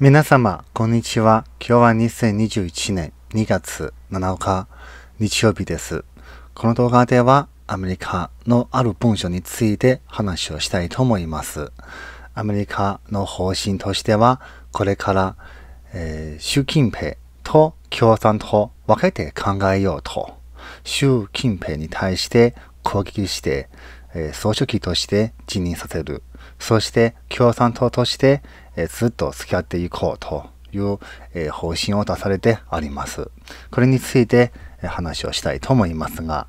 皆様、こんにちは。今日は2021年2月7日日曜日です。この動画ではアメリカのある文書について話をしたいと思います。アメリカの方針としては、これから、えー、習近平と共産党分けて考えようと、習近平に対して攻撃して、えー、総書記として辞任させる。そして共産党として、えずっと付き合っていこうという、え方針を出されてあります。これについて、え話をしたいと思いますが、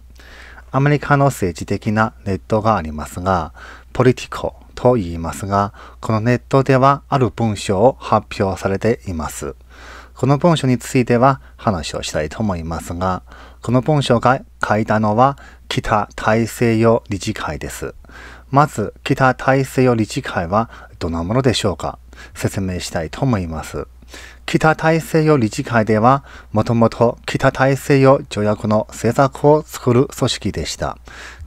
アメリカの政治的なネットがありますが、ポリティコと言いますが、このネットではある文章を発表されています。この文章については話をしたいと思いますが、この文章が書いたのは北大西洋理事会です。まず、北大西洋理事会はどんなものでしょうか説明したいと思います。北大西洋理事会では、もともと北大西洋条約の政策を作る組織でした。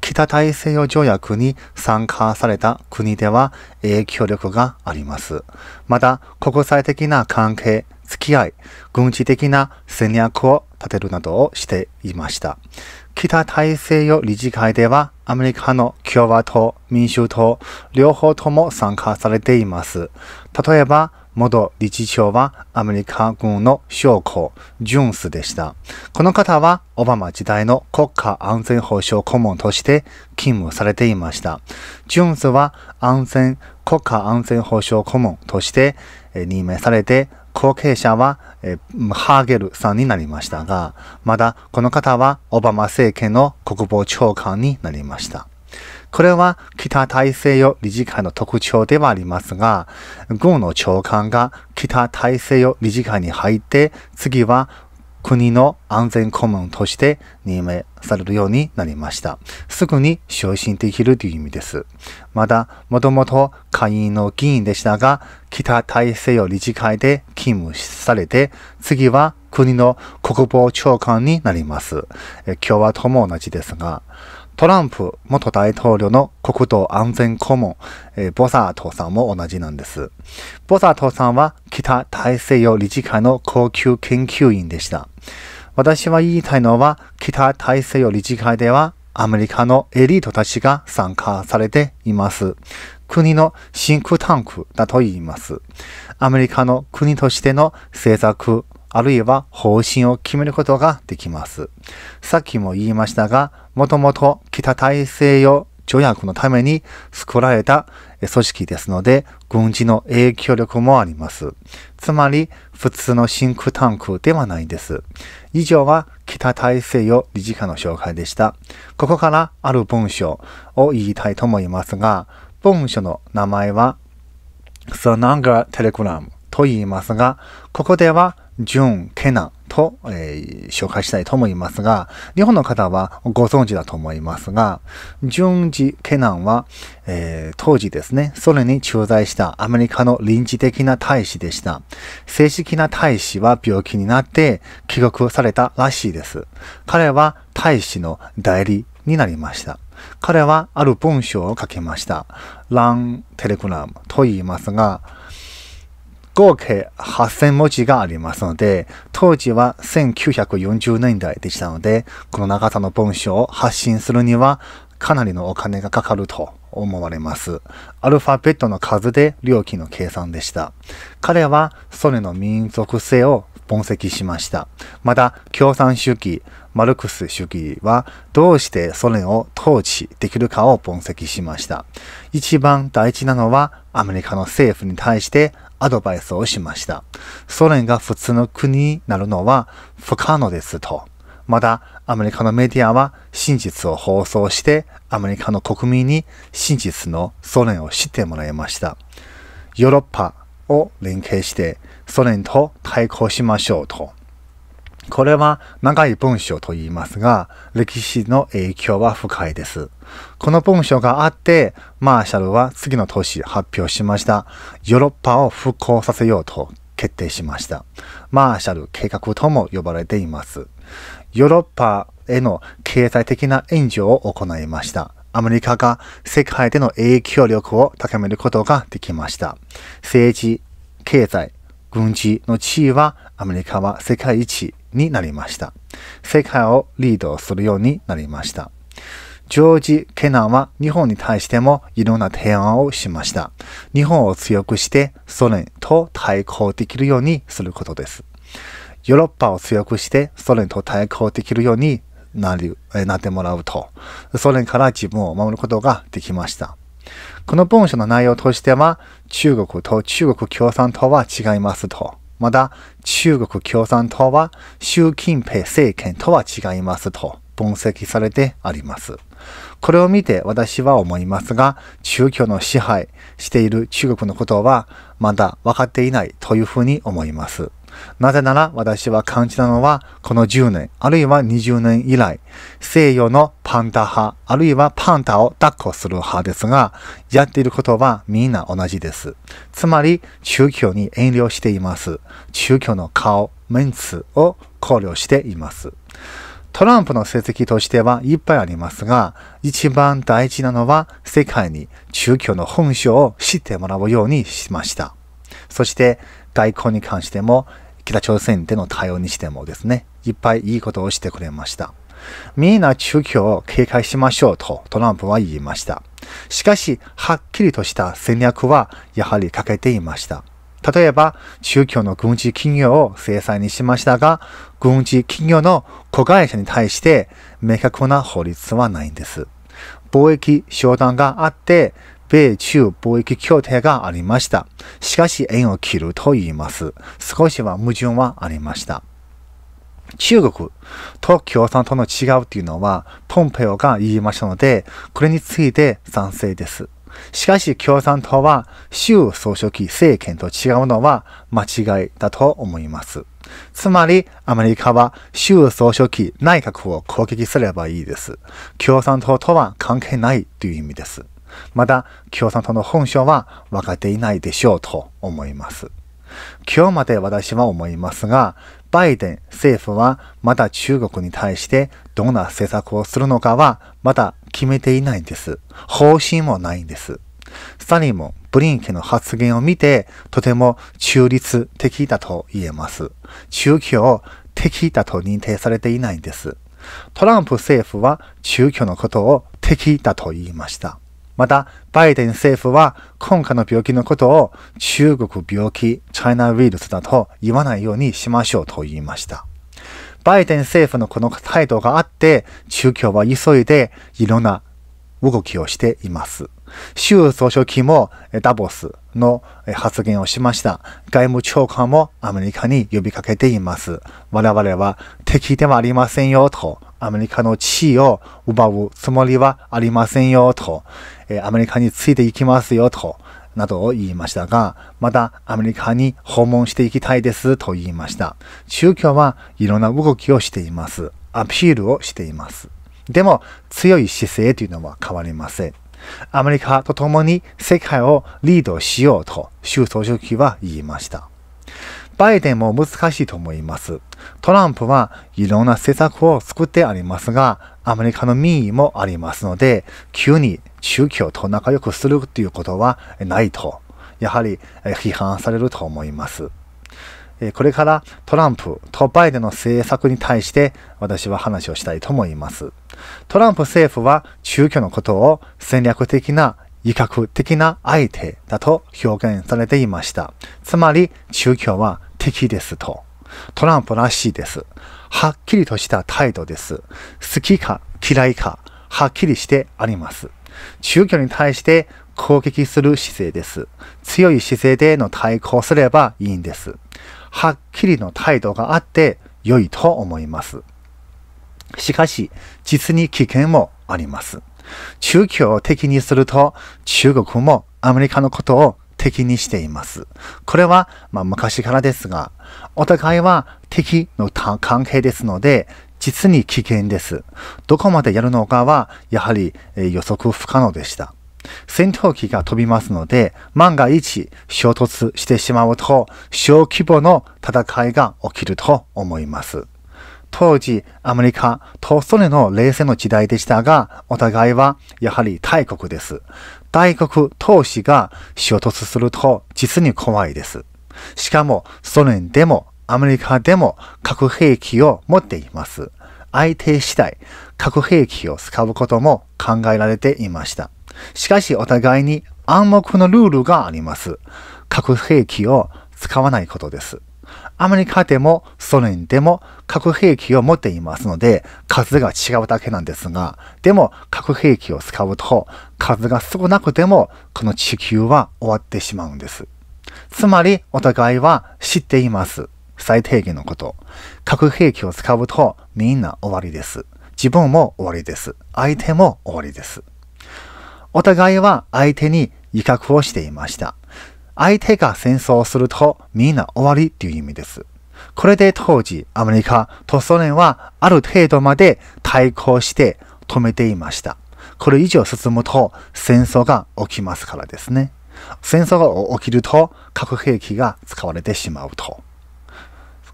北大西洋条約に参加された国では影響力があります。また、国際的な関係、付き合い、軍事的な戦略を立てるなどをしていました。北大西洋理事会では、アメリカの共和党、民主党、両方とも参加されています。例えば、元理事長はアメリカ軍の将校、ジュンスでした。この方はオバマ時代の国家安全保障顧問として勤務されていました。ジュンスは安全、国家安全保障顧問として任命されて後継者は、えハーゲルさんになりましたが、まだこの方はオバマ政権の国防長官になりました。これは北大西洋理事会の特徴ではありますが、軍の長官が北大西洋理事会に入って、次は国の安全顧問として任命されるようになりました。すぐに昇進できるという意味です。また、もともと下院の議員でしたが、北大西洋理事会で勤務されて、次は国の国防長官になります。共和党も同じですが、トランプ元大統領の国土安全顧問、えー、ボサートさんも同じなんです。ボサートさんは北大西洋理事会の高級研究員でした。私は言いたいのは、北大西洋理事会ではアメリカのエリートたちが参加されています。国のシンクタンクだと言います。アメリカの国としての政策あるいは方針を決めることができます。さっきも言いましたが、もともと北大西洋条約のために作られた組織ですので、軍事の影響力もあります。つまり、普通のシンクタンクではないんです。以上は北大西洋理事会の紹介でした。ここからある文章を言いたいと思いますが、文書の名前は、g ナンガーテレ r ラムと言いますが、ここではジョン・ケナと、えー、紹介したいと思いますが、日本の方はご存知だと思いますが、ジョンジ・ケナンは、えー、当時ですね、ソ連に駐在したアメリカの臨時的な大使でした。正式な大使は病気になって帰国されたらしいです。彼は大使の代理になりました。彼はある文章を書きました。ラン・テレグラムと言いますが、合計8000文字がありますので、当時は1940年代でしたので、この長さの文章を発信するにはかなりのお金がかかると思われます。アルファベットの数で料金の計算でした。彼はソ連の民族性を分析しました。また、共産主義、マルクス主義はどうしてソ連を統治できるかを分析しました。一番大事なのはアメリカの政府に対してアドバイスをしました。ソ連が普通の国になるのは不可能ですと。まだアメリカのメディアは真実を放送してアメリカの国民に真実のソ連を知ってもらいました。ヨーロッパを連携してソ連と対抗しましょうと。これは長い文章と言いますが、歴史の影響は深いです。この文章があって、マーシャルは次の年発表しました。ヨーロッパを復興させようと決定しました。マーシャル計画とも呼ばれています。ヨーロッパへの経済的な援助を行いました。アメリカが世界での影響力を高めることができました。政治、経済、軍事の地位はアメリカは世界一。になりました。世界をリードするようになりました。ジョージ・ケナンは日本に対してもいろんな提案をしました。日本を強くしてソ連と対抗できるようにすることです。ヨーロッパを強くしてソ連と対抗できるようになりなってもらうと、ソ連から自分を守ることができました。この文書の内容としては、中国と中国共産党は違いますと。また、中国共産党は習近平政権とは違いますと分析されてあります。これを見て私は思いますが、中共の支配している中国のことはまだ分かっていないというふうに思います。なぜなら私は感じたのはこの10年、あるいは20年以来、西洋のパンダ派、あるいはパンダを抱っこする派ですが、やっていることはみんな同じです。つまり、宗教に遠慮しています。宗教の顔、メンツを考慮しています。トランプの成績としてはいっぱいありますが、一番大事なのは世界に宗教の本性を知ってもらうようにしました。そして外交に関しても北朝鮮での対応にしてもですね、いっぱいいいことをしてくれました。みんな中共を警戒しましょうとトランプは言いました。しかし、はっきりとした戦略はやはり欠けていました。例えば、中共の軍事企業を制裁にしましたが、軍事企業の子会社に対して明確な法律はないんです。貿易商談があって、米中貿易協定がありました。しかし縁を切ると言います。少しは矛盾はありました。中国と共産党の違うというのは、ポンペオが言いましたので、これについて賛成です。しかし共産党は習総書記政権と違うのは間違いだと思います。つまりアメリカは習総書記内閣を攻撃すればいいです。共産党とは関係ないという意味です。まだ共産党の本性は分かっていないでしょうと思います。今日まで私は思いますが、バイデン政府はまだ中国に対してどんな政策をするのかはまだ決めていないんです。方針もないんです。サリンもブリンケの発言を見てとても中立的だと言えます。中共敵だと認定されていないんです。トランプ政府は中共のことを敵だと言いました。また、バイデン政府は今回の病気のことを中国病気、チャイナウイルスだと言わないようにしましょうと言いました。バイデン政府のこの態度があって、中共は急いでいろんな動きをしています。習総書記もダボスの発言をしました。外務長官もアメリカに呼びかけています。我々は敵ではありませんよと。アメリカの地位を奪うつもりはありませんよとえアメリカについていきますよと、などを言いましたが、またアメリカに訪問していきたいですと言いました。宗教はいろんな動きをしています。アピールをしています。でも強い姿勢というのは変わりません。アメリカと共に世界をリードしようと習総書記は言いました。バイデンも難しいと思います。トランプはいろんな政策を作ってありますが、アメリカの民意もありますので、急に宗教と仲良くするということはないと、やはり批判されると思います。これからトランプとバイデンの政策に対して私は話をしたいと思います。トランプ政府は中共のことを戦略的な威嚇的な相手だと表現されていました。つまり中共は敵ですと。トランプらしいです。はっきりとした態度です。好きか嫌いか、はっきりしてあります。宗教に対して攻撃する姿勢です。強い姿勢での対抗すればいいんです。はっきりの態度があって良いと思います。しかし、実に危険もあります。宗教を敵にすると中国もアメリカのことを敵にしています。これは、まあ、昔からですが、お互いは敵の関係ですので、実に危険です。どこまでやるのかは、やはり、えー、予測不可能でした。戦闘機が飛びますので、万が一衝突してしまうと、小規模の戦いが起きると思います。当時、アメリカとソ連の冷戦の時代でしたが、お互いはやはり大国です。大国投資が衝突すると実に怖いです。しかも、ソ連でもアメリカでも核兵器を持っています。相手次第、核兵器を使うことも考えられていました。しかし、お互いに暗黙のルールがあります。核兵器を使わないことです。アメリカでもソ連でも核兵器を持っていますので、数が違うだけなんですが、でも核兵器を使うと、数が少なくても、この地球は終わってしまうんです。つまり、お互いは知っています。最低限のこと。核兵器を使うと、みんな終わりです。自分も終わりです。相手も終わりです。お互いは相手に威嚇をしていました。相手が戦争をするとみんな終わりっていう意味です。これで当時、アメリカとソ連はある程度まで対抗して止めていました。これ以上進むと戦争が起きますからですね。戦争が起きると核兵器が使われてしまうと。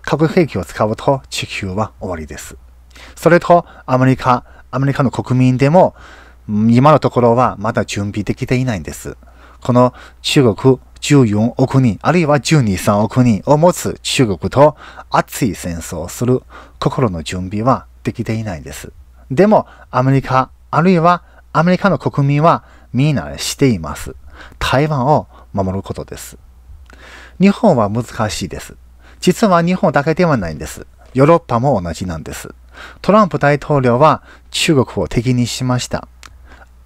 核兵器を使うと地球は終わりです。それとアメリカ、アメリカの国民でも今のところはまだ準備できていないんです。この中国、14億人、あるいは12、3億人を持つ中国と熱い戦争をする心の準備はできていないんです。でも、アメリカ、あるいはアメリカの国民はみんなしています。台湾を守ることです。日本は難しいです。実は日本だけではないんです。ヨーロッパも同じなんです。トランプ大統領は中国を敵にしました。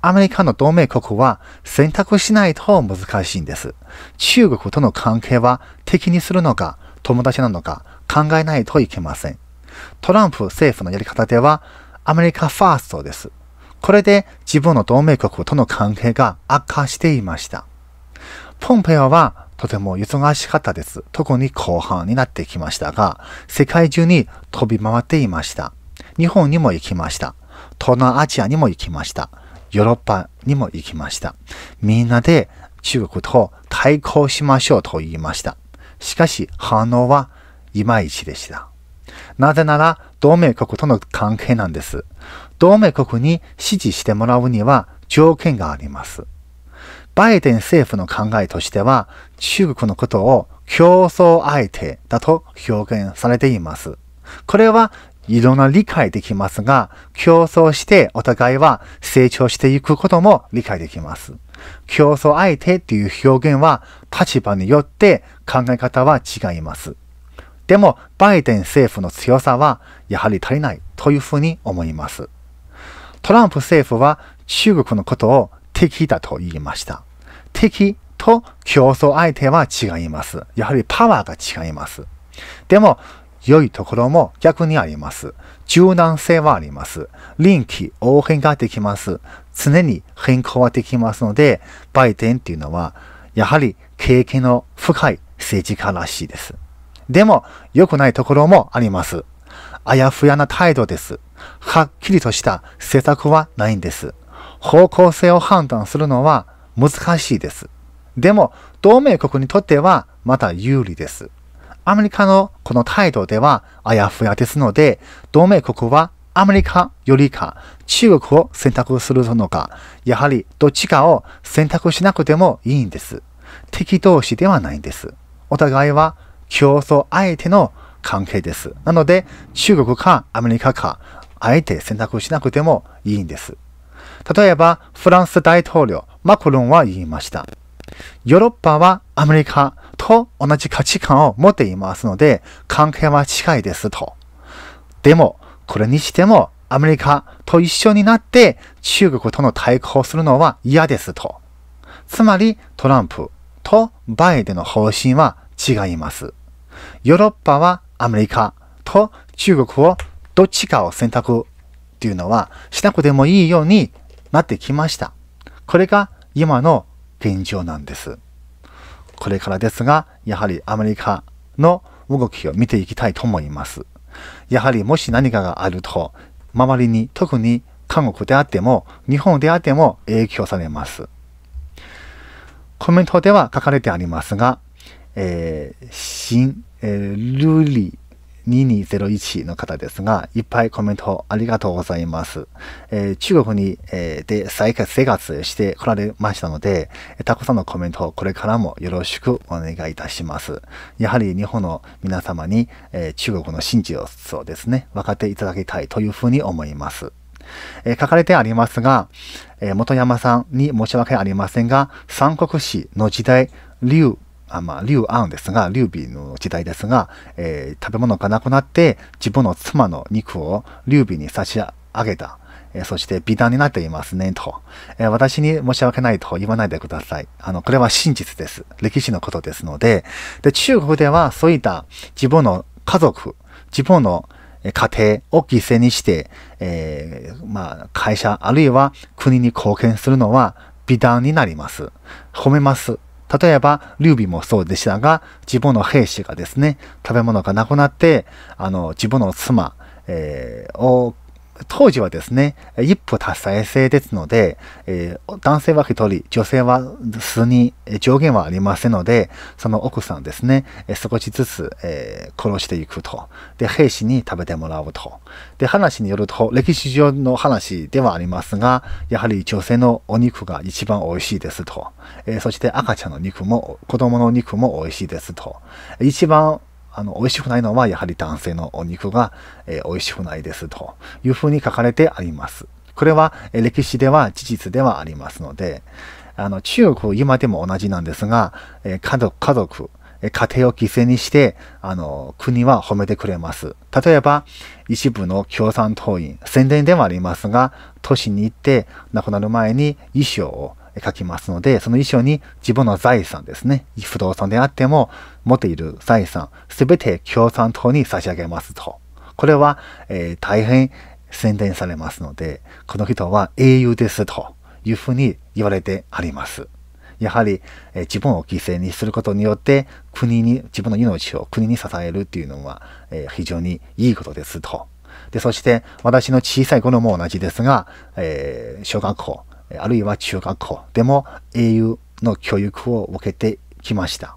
アメリカの同盟国は選択しないと難しいんです。中国との関係は敵にするのか、友達なのか考えないといけません。トランプ政府のやり方ではアメリカファーストです。これで自分の同盟国との関係が悪化していました。ポンペオはとても忙しかったです。特に後半になってきましたが、世界中に飛び回っていました。日本にも行きました。東南アジアにも行きました。ヨーロッパにも行きました。みんなで中国と対抗しましょうと言いました。しかし反応はいまいちでした。なぜなら同盟国との関係なんです。同盟国に支持してもらうには条件があります。バイデン政府の考えとしては中国のことを競争相手だと表現されています。これはいろんな理解できますが、競争してお互いは成長していくことも理解できます。競争相手っていう表現は立場によって考え方は違います。でも、バイデン政府の強さはやはり足りないというふうに思います。トランプ政府は中国のことを敵だと言いました。敵と競争相手は違います。やはりパワーが違います。でも、良いところも逆にあります。柔軟性はあります。臨機応変ができます。常に変更はできますので、売店っていうのは、やはり経験の深い政治家らしいです。でも、良くないところもあります。あやふやな態度です。はっきりとした施策はないんです。方向性を判断するのは難しいです。でも、同盟国にとってはまた有利です。アメリカのこの態度ではあやふやですので、同盟国はアメリカよりか中国を選択するのか、やはりどっちかを選択しなくてもいいんです。敵同士ではないんです。お互いは競争相手の関係です。なので、中国かアメリカか、あえて選択しなくてもいいんです。例えば、フランス大統領、マクロンは言いました。ヨーロッパはアメリカと同じ価値観を持っていますので、関係は近いですと。でも、これにしても、アメリカと一緒になって中国との対抗するのは嫌ですと。つまり、トランプとバイデンの方針は違います。ヨーロッパはアメリカと中国をどっちかを選択っていうのはしなくてもいいようになってきました。これが今の現状なんです。これからですが、やはりアメリカの動きを見ていきたいと思います。やはりもし何かがあると、周りに特に韓国であっても日本であっても影響されます。コメントでは書かれてありますが、えー、新、えー、ルリ2201の方ですが、いっぱいコメントありがとうございます。えー、中国に、えー、で再生活してこられましたので、たくさんのコメントをこれからもよろしくお願いいたします。やはり日本の皆様に、えー、中国の真実をですね、分かっていただきたいというふうに思います。え書かれてありますが、え元山さんに申し訳ありませんが、三国志の時代、劉あまあ、劉安ですが、劉備の時代ですが、えー、食べ物がなくなって、自分の妻の肉を劉備に差し上げた。えー、そして美談になっていますね、と、えー、私に申し訳ないと言わないでください。あの、これは真実です。歴史のことですので、で、中国ではそういった自分の家族、自分の家庭を犠牲にして、えー、まあ、会社あるいは国に貢献するのは美談になります。褒めます。例えば、劉備もそうでしたが、自分の兵士がですね、食べ物がなくなって、あの、自分の妻、えー、を当時はですね、一夫多妻制ですので、えー、男性は1人、女性は数人、上限はありませんので、その奥さんですね、少しずつ、えー、殺していくと。で、兵士に食べてもらうと。で、話によると、歴史上の話ではありますが、やはり女性のお肉が一番美味しいですと。えー、そして赤ちゃんの肉も、子供の肉も美味しいですと。一番あの、美味しくないのはやはり男性のお肉が、えー、美味しくないですというふうに書かれてあります。これは、え歴史では事実ではありますので、あの、中国、今でも同じなんですが、え家族、家族、家庭を犠牲にして、あの、国は褒めてくれます。例えば、一部の共産党員、宣伝ではありますが、都市に行って亡くなる前に衣装を書きますので、その遺書に自分の財産ですね、不動産であっても持っている財産、すべて共産党に差し上げますと。これは、えー、大変宣伝されますので、この人は英雄ですというふうに言われてあります。やはり、えー、自分を犠牲にすることによって国に自分の命を国に支えるっていうのは、えー、非常にいいことですと。で、そして私の小さい頃も同じですが、えー、小学校あるいは中学校でも英雄の教育を受けてきました。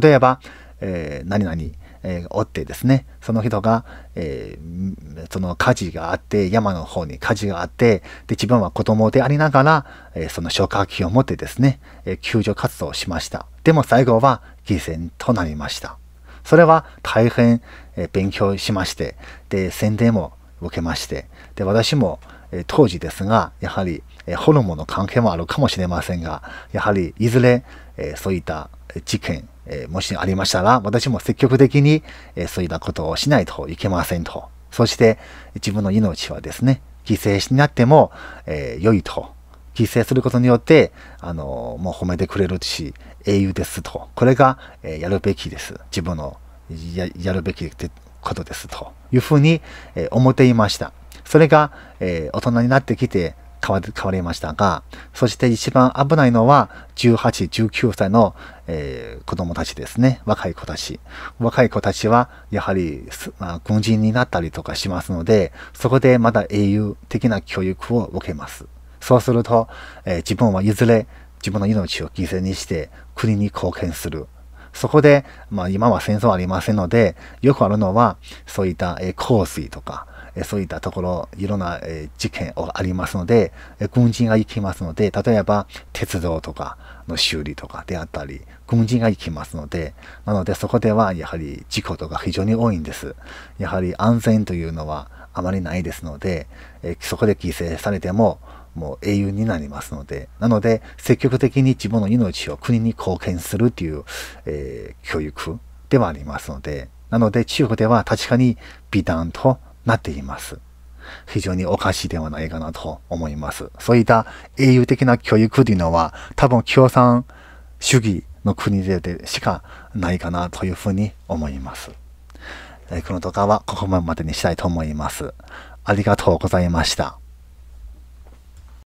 例えば、えー、何々、えー、おってですね、その人が、えー、その火事があって、山の方に火事があって、で、自分は子供でありながら、えー、その消火器を持ってですね、え救助活動をしました。でも最後は犠牲となりました。それは大変、え勉強しまして、で、宣伝も受けまして、で、私も、え当時ですが、やはり、えホルモンの関係もあるかもしれませんが、やはりいずれ、えそういった事件、えもしありましたら、私も積極的に、えそういったことをしないといけませんと。そして、自分の命はですね、犠牲になっても、え良いと。犠牲することによって、あの、もう褒めてくれるし、英雄ですと。これが、えやるべきです。自分のやるべきことですというふうに、え思っていました。それが、えー、大人になってきて変わ変わりましたが、そして一番危ないのは18、19歳の、えー、子供たちですね。若い子たち。若い子たちはやはり、まあ、軍人になったりとかしますので、そこでまだ英雄的な教育を受けます。そうすると、えー、自分はいずれ自分の命を犠牲にして国に貢献する。そこで、まあ、今は戦争ありませんので、よくあるのは、そういった、えー、洪水とか、そういったところ、いろんな事件がありますので、軍人が行きますので、例えば鉄道とかの修理とかであったり、軍人が行きますので、なのでそこではやはり事故とか非常に多いんです。やはり安全というのはあまりないですので、そこで犠牲されても、もう英雄になりますので、なので、積極的に自分の命を国に貢献するという、えー、教育ではありますので、なので中国では確かに美談となっています。非常におかしいではないかなと思います。そういった英雄的な教育というのは多分共産主義の国でしかないかなというふうに思います。この動画はここまでにしたいと思います。ありがとうございました。